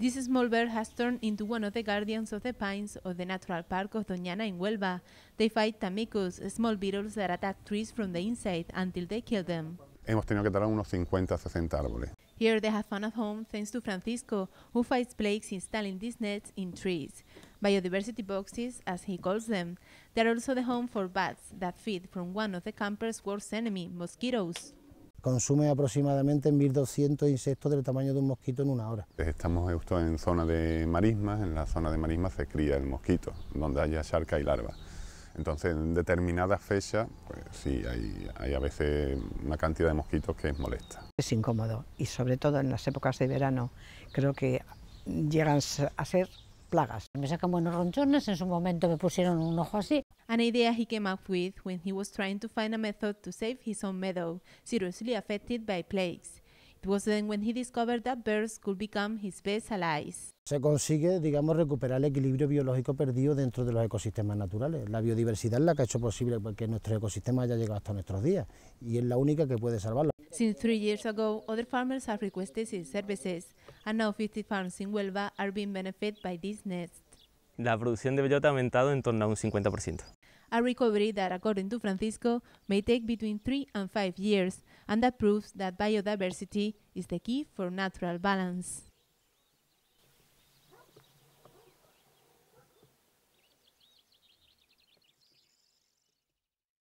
This small bird has turned into one of the guardians of the pines of the natural park of Doñana in Huelva. They fight tamicus, small beetles that attack trees from the inside until they kill them. Hemos tenido que talar unos 50 60 árboles. Here they have fun at home thanks to Francisco, who fights plagues installing these nets in trees. Biodiversity boxes, as he calls them. They are also the home for bats that feed from one of the camper's worst enemy, mosquitoes. consume aproximadamente 1.200 insectos del tamaño de un mosquito en una hora. Eh, estamos justo en zona de marismas, en la zona de marismas se cría el mosquito, donde haya charca y larva. Entonces, en determinadas fechas, pues sí, hay, hay, a veces una cantidad de mosquitos que es molesta. Es incómodo y sobre todo en las épocas de verano creo que llegan a ser plagas. Me sacan buenos ronchones, en su momento me pusieron un ojo así. An idea he came up with when he was trying to find a method to save his own meadow, seriously affected by plagues. It was then when he discovered that birds could become his best allies. Se consigue, digamos, recuperar el equilibrio biológico perdido dentro de los ecosistemas naturales. La biodiversidad es la que ha hecho posible que nuestro ecosistema haya llegado hasta nuestros días y es la única que puede salvarlo. Since three years ago, other farmers have requested his services and now 50 farms in Huelva are being benefited by this nest. La producción de bellota ha aumentado en torno a un 50%. A recovery that, according to Francisco, may take between 3 and 5 years, and that proves that biodiversity is the key for natural balance.